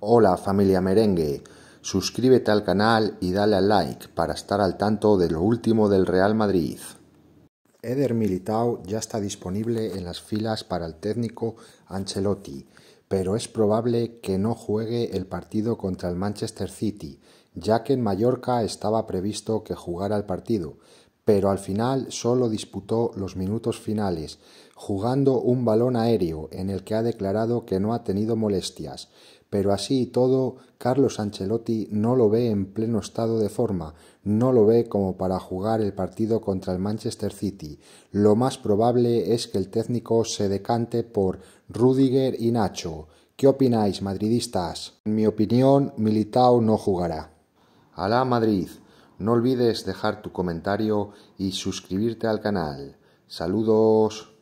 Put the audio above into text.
Hola familia merengue, suscríbete al canal y dale al like para estar al tanto de lo último del Real Madrid. Eder Militao ya está disponible en las filas para el técnico Ancelotti, pero es probable que no juegue el partido contra el Manchester City, ya que en Mallorca estaba previsto que jugara el partido, pero al final solo disputó los minutos finales, jugando un balón aéreo en el que ha declarado que no ha tenido molestias. Pero así y todo, Carlos Ancelotti no lo ve en pleno estado de forma, no lo ve como para jugar el partido contra el Manchester City. Lo más probable es que el técnico se decante por Rudiger y Nacho. ¿Qué opináis, madridistas? En mi opinión, Militao no jugará. Alá Madrid. No olvides dejar tu comentario y suscribirte al canal. Saludos.